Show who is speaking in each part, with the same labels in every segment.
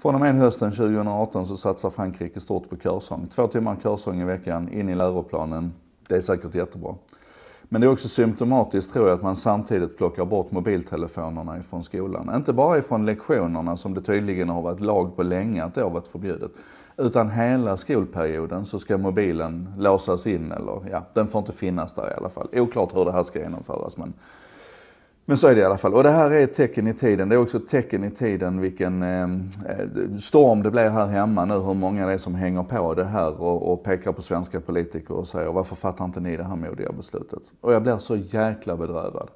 Speaker 1: Från och med hösten 2018 så satsar Frankrike stort på körsång. Två timmar körsång i veckan in i läroplanen. Det är säkert jättebra. Men det är också symptomatiskt tror jag att man samtidigt plockar bort mobiltelefonerna ifrån skolan. Inte bara ifrån lektionerna som det tydligen har varit lag på länge att det har varit förbjudet. Utan hela skolperioden så ska mobilen låsas in eller ja, den får inte finnas där i alla fall. Oklart hur det här ska genomföras men men så är det i alla fall. Och det här är ett tecken i tiden. Det är också ett tecken i tiden vilken eh, storm det blir här hemma nu. Hur många det är som hänger på det här och, och pekar på svenska politiker och säger varför fattar inte ni det här modiga beslutet? Och jag blir så jäkla bedrövad.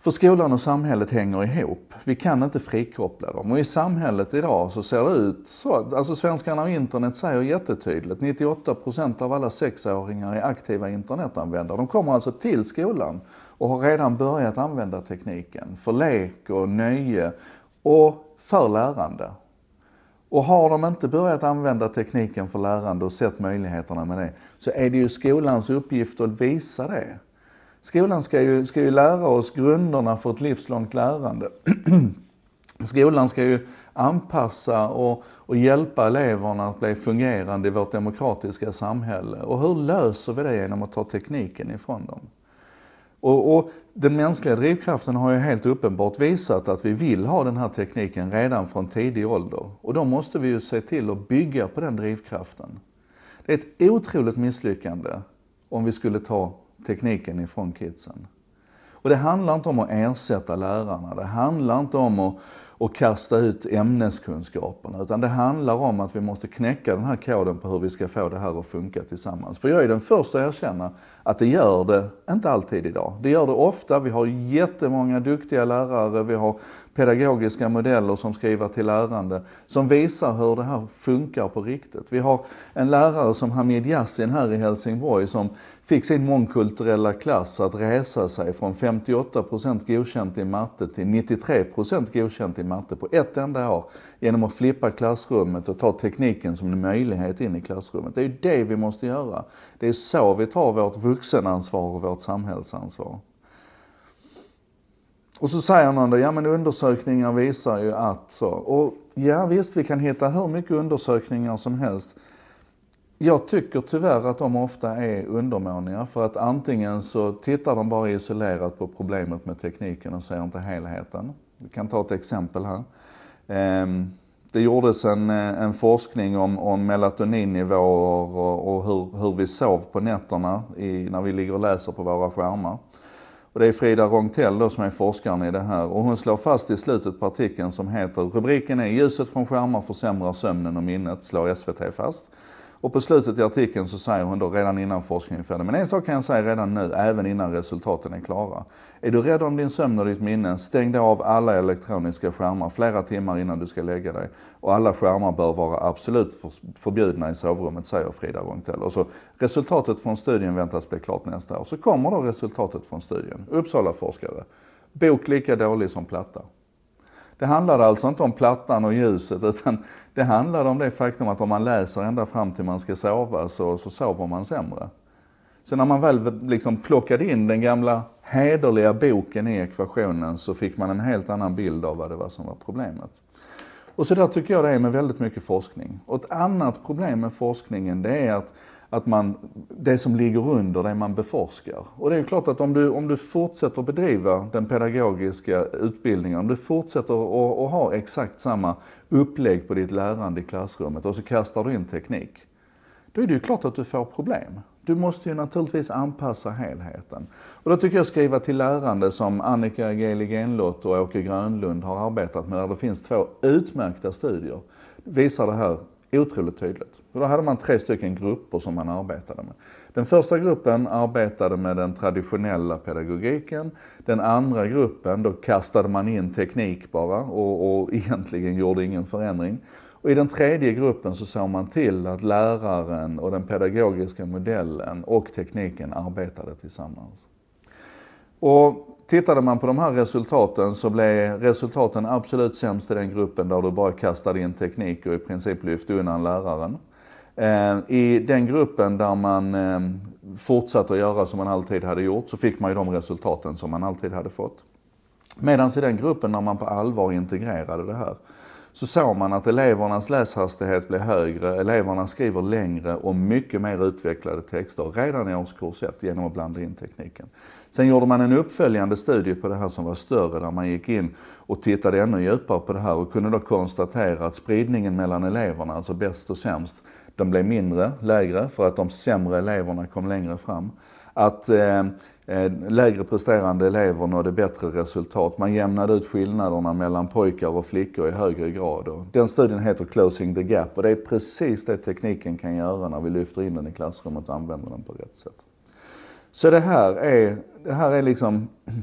Speaker 1: För skolan och samhället hänger ihop. Vi kan inte frikoppla dem. Och i samhället idag så ser det ut så. Alltså svenskarna och internet säger jättetydligt. 98% av alla sexåringar är aktiva internetanvändare. De kommer alltså till skolan och har redan börjat använda tekniken för lek och nöje och för lärande. Och har de inte börjat använda tekniken för lärande och sett möjligheterna med det så är det ju skolans uppgift att visa det. Skolan ska ju, ska ju lära oss grunderna för ett livslångt lärande. Skolan ska ju anpassa och, och, hjälpa eleverna att bli fungerande i vårt demokratiska samhälle. Och hur löser vi det genom att ta tekniken ifrån dem? Och, och, den mänskliga drivkraften har ju helt uppenbart visat att vi vill ha den här tekniken redan från tidig ålder. Och då måste vi ju se till att bygga på den drivkraften. Det är ett otroligt misslyckande om vi skulle ta tekniken ifrån kidsen. Och det handlar inte om att ersätta lärarna, det handlar inte om att, att kasta ut ämneskunskaperna, utan det handlar om att vi måste knäcka den här koden på hur vi ska få det här att funka tillsammans. För jag är den första att erkänna att det gör det inte alltid idag. Det gör det ofta, vi har jättemånga duktiga lärare, vi har pedagogiska modeller som skriver till lärande, som visar hur det här funkar på riktigt. Vi har en lärare som Hamid Yassin här i Helsingborg som fick sin mångkulturella klass att resa sig från 58% godkänt i matte till 93% godkänt i matte på ett enda år genom att flippa klassrummet och ta tekniken som en möjlighet in i klassrummet. Det är ju det vi måste göra. Det är så vi tar vårt vuxenansvar och vårt samhällsansvar. Och så säger någon då, ja men undersökningar visar ju att så. Och ja visst, vi kan hitta hur mycket undersökningar som helst. Jag tycker tyvärr att de ofta är undermåniga för att antingen så tittar de bara isolerat på problemet med tekniken och ser inte helheten. Vi kan ta ett exempel här. Ehm, det gjordes en, eh, en forskning om, om melatoninnivåer och, och hur, hur, vi sov på nätterna i, när vi ligger och läser på våra skärmar. Och det är Frida Rontell då som är forskaren i det här och hon slår fast i slutet på artikeln som heter, rubriken är ljuset från skärmar försämrar sömnen och minnet, slår SVT fast. Och på slutet i artikeln så säger hon då redan innan forskningen är färdig, men en sak kan jag säga redan nu, även innan resultaten är klara. Är du rädd om din sömn och ditt minne, stäng då av alla elektroniska skärmar flera timmar innan du ska lägga dig. Och alla skärmar bör vara absolut förbjudna i sovrummet, säger Frida Wongtell. Och så, resultatet från studien väntas bli klart nästa år. Så kommer då resultatet från studien. Uppsala forskare. Bok lika dålig som platta. Det handlar alltså inte om plattan och ljuset utan det handlar om det faktum att om man läser ända fram till man ska sova så, så sover man sämre. Så när man väl liksom plockade in den gamla hederliga boken i ekvationen så fick man en helt annan bild av vad det var som var problemet. Och så där tycker jag det är med väldigt mycket forskning. Och ett annat problem med forskningen det är att att man, det som ligger under, det man beforskar. Och det är ju klart att om du, om du fortsätter bedriva den pedagogiska utbildningen, om du fortsätter att, ha exakt samma upplägg på ditt lärande i klassrummet och så kastar du in teknik, då är det ju klart att du får problem. Du måste ju naturligtvis anpassa helheten. Och då tycker jag att skriva till lärande som Annika Gelig Enlott och Åke Grönlund har arbetat med, där det finns två utmärkta studier, visar det här Otroligt tydligt. För då hade man tre stycken grupper som man arbetade med. Den första gruppen arbetade med den traditionella pedagogiken. Den andra gruppen, då kastade man in teknik bara och, och egentligen gjorde ingen förändring. Och I den tredje gruppen så såg man till att läraren och den pedagogiska modellen och tekniken arbetade tillsammans. Och Tittade man på de här resultaten så blev resultaten absolut sämst i den gruppen där du bara kastade in teknik och i princip lyfte undan läraren. Eh, I den gruppen där man eh, fortsatte att göra som man alltid hade gjort så fick man ju de resultaten som man alltid hade fått. Medan i den gruppen när man på allvar integrerade det här så såg man att elevernas läshastighet blev högre, eleverna skriver längre och mycket mer utvecklade texter redan i årskurs 1 genom att blanda in tekniken. Sen gjorde man en uppföljande studie på det här som var större där man gick in och tittade ännu djupare på det här och kunde då konstatera att spridningen mellan eleverna, alltså bäst och sämst, den blev mindre, lägre, för att de sämre eleverna kom längre fram att eh, eh, lägre presterande elever nådde bättre resultat. Man jämnade ut skillnaderna mellan pojkar och flickor i högre grad. Den studien heter Closing the Gap och det är precis det tekniken kan göra när vi lyfter in den i klassrummet och använder den på rätt sätt. Så det här är, det här är liksom...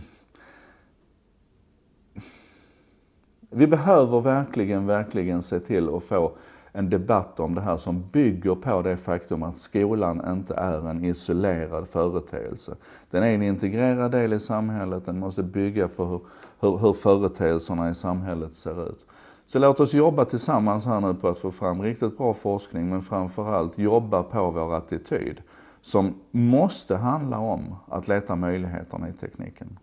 Speaker 1: Vi behöver verkligen, verkligen se till att få en debatt om det här som bygger på det faktum att skolan inte är en isolerad företeelse. Den är en integrerad del i samhället, den måste bygga på hur, hur, hur företeelserna i samhället ser ut. Så låt oss jobba tillsammans här nu på att få fram riktigt bra forskning, men framförallt jobba på vår attityd som måste handla om att leta möjligheterna i tekniken.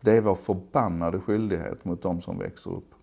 Speaker 1: Det är vår förbannade skyldighet mot de som växer upp.